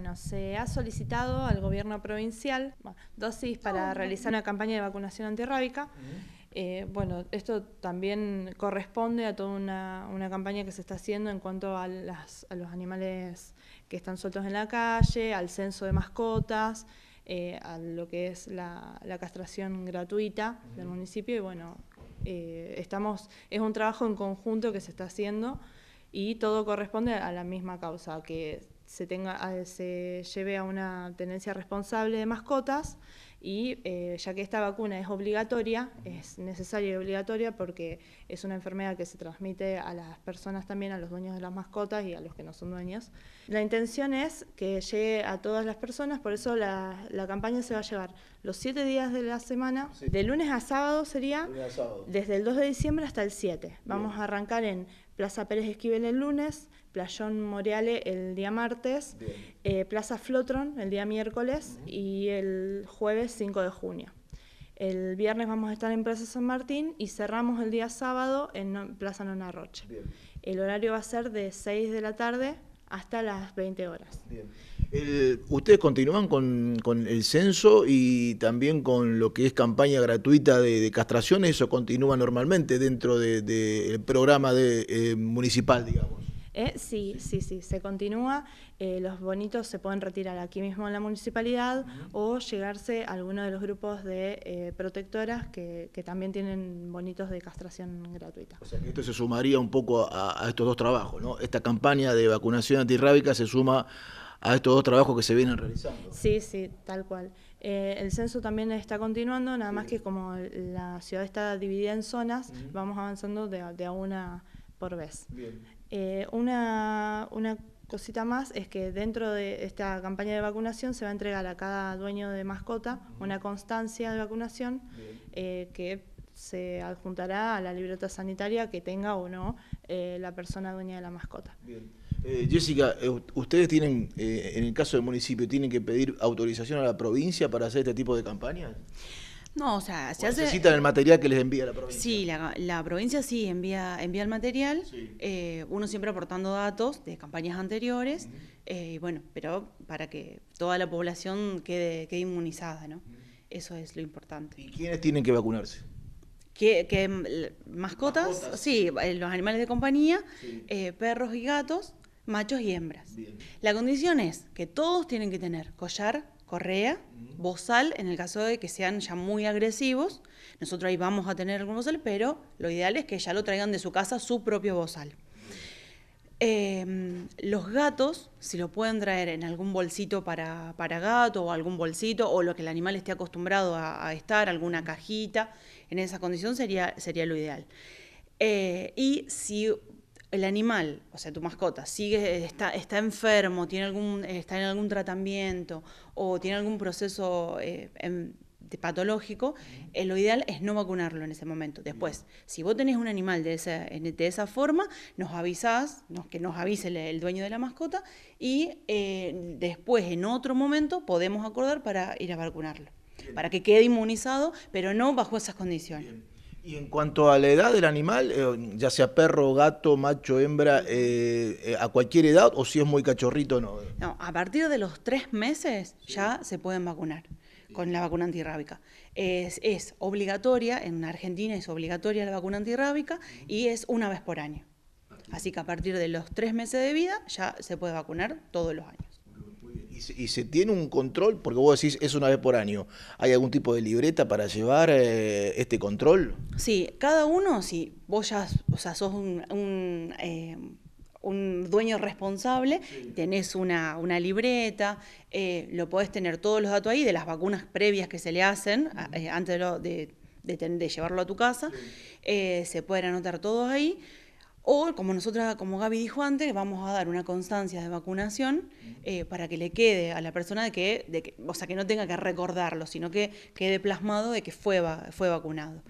Bueno, se ha solicitado al gobierno provincial dosis para oh, realizar una campaña de vacunación antirrábica. Eh, bueno, esto también corresponde a toda una, campaña que se está haciendo en cuanto a, los animales que están sueltos en la calle, al censo de mascotas, eh, a lo que es la, castración gratuita del municipio. Y bueno, eh, estamos, es un trabajo en conjunto que se está haciendo y todo corresponde a la misma causa, que se, tenga, lleve a una tenencia responsable de mascotas y eh, ya que esta vacuna es obligatoria, es necesaria y obligatoria porque es una enfermedad que se transmite a las personas también, a los dueños de las mascotas y a los que no son dueños. La intención es que llegue a todas las personas, por eso la, campaña se va a llevar los siete días de la semana, de lunes a sábado sería, desde el 2 de diciembre hasta el 7. Vamos a arrancar en Plaza Pérez Esquivel el lunes, Playón Moreale el día martes, eh, Plaza Flotron el día miércoles y el jueves 5 de junio. El viernes vamos a estar en Plaza San Martín y cerramos el día sábado en Plaza Nona Rocha. El horario va a ser de 6 de la tarde hasta las 20 horas ustedes continúan con, el censo y también con lo que es campaña gratuita de, de castración, eso continúa normalmente dentro del de, programa eh, municipal, digamos. Eh, sí, sí, sí, se continúa. Eh, los bonitos se pueden retirar aquí mismo en la municipalidad o llegarse a alguno de los grupos de protectoras que, que, también tienen bonitos de castración gratuita. O sea que esto se sumaría un poco a, a estos dos trabajos, ¿no? Esta campaña de vacunación antirrábica se suma a estos dos trabajos que se vienen realizando. Sí, sí, tal cual. Eh, el censo también está continuando, nada más que como la ciudad está dividida en zonas, vamos avanzando de, a una por vez. Bien. Eh, una, una cosita más es que dentro de esta campaña de vacunación se va a entregar a cada dueño de mascota una constancia de vacunación eh, que se adjuntará a la libreta sanitaria que tenga o no la persona dueña de la mascota. Bien. Eh, Jessica, eh, ¿ustedes tienen, eh, en el caso del municipio, tienen que pedir autorización a la provincia para hacer este tipo de campañas? No, o sea, se hace, necesitan el material que les envía la provincia. Sí, la, provincia sí envía, envía el material, uno siempre aportando datos de campañas anteriores, y bueno, pero para que toda la población quede, quede inmunizada, ¿no? Eso es lo importante. ¿Y quiénes tienen que vacunarse? Que, mascotas, sí, los animales de compañía, perros y gatos, machos y hembras. La condición es que todos tienen que tener collar, correa, mm. bozal, en el caso de que sean ya muy agresivos. Nosotros ahí vamos a tener algún bozal, pero lo ideal es que ya lo traigan de su casa su propio bozal. Em, los gatos, si lo pueden traer en algún bolsito para, gato o algún bolsito o lo que el animal esté acostumbrado a, estar, alguna cajita, en esa condición sería, sería lo ideal. Eh, y si el animal, o sea, tu mascota, sigue, está, está enfermo, tiene algún, está en algún tratamiento o tiene algún proceso eh, patológico, eh, lo ideal es no vacunarlo en ese momento. Después, si vos tenés un animal de esa, de esa forma, nos avisas, que nos avise el, dueño de la mascota y eh, después, en otro momento, podemos acordar para ir a vacunarlo, para que quede inmunizado, pero no bajo esas condiciones. Y en cuanto a la edad del animal, eh, ya sea perro, gato, macho, hembra, eh, eh, a cualquier edad o si es muy cachorrito, no. No, a partir de los tres meses ya se pueden vacunar con la vacuna antirrábica. es, obligatoria, en Argentina es obligatoria la vacuna antirrábica y es una vez por año. Así que a partir de los tres meses de vida ya se puede vacunar todos los años y se, tiene un control, porque vos decís es una vez por año. ¿Hay algún tipo de libreta para llevar eh, este control? Sí, cada uno, si vos ya o sea, sos un, un, eh, dueño responsable, tenés una, libreta, eh, lo podés tener todos los datos ahí de las vacunas previas que se le hacen antes de, de, llevarlo a tu casa, se pueden anotar todos ahí. O, como nosotros, como Gaby dijo antes, vamos a dar una constancia de vacunación eh, para que le quede a la persona que, o sea, que no tenga que recordarlo, sino que quede plasmado de que fue, fue vacunado.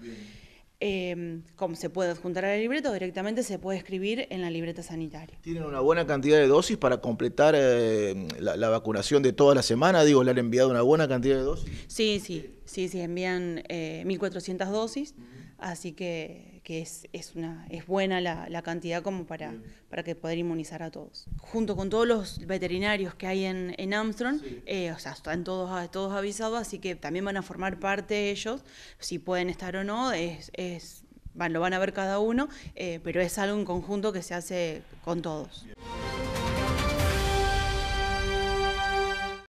Em, como se puede adjuntar a la libreta directamente se puede escribir en la libreta sanitaria. ¿Tienen una buena cantidad de dosis para completar eh, la, vacunación de toda la semana? Digo, ¿le han enviado una buena cantidad de dosis? Sí, sí, sí, sí, envían 1.400 eh, dosis, así que que es, una, es buena la, la cantidad como para, para que poder inmunizar a todos. Junto con todos los veterinarios que hay en, en Armstrong, eh, o sea, están todos, todos avisados, así que también van a formar parte ellos, si pueden estar o no, es, van, lo van a ver cada uno, eh, pero es algo en conjunto que se hace con todos.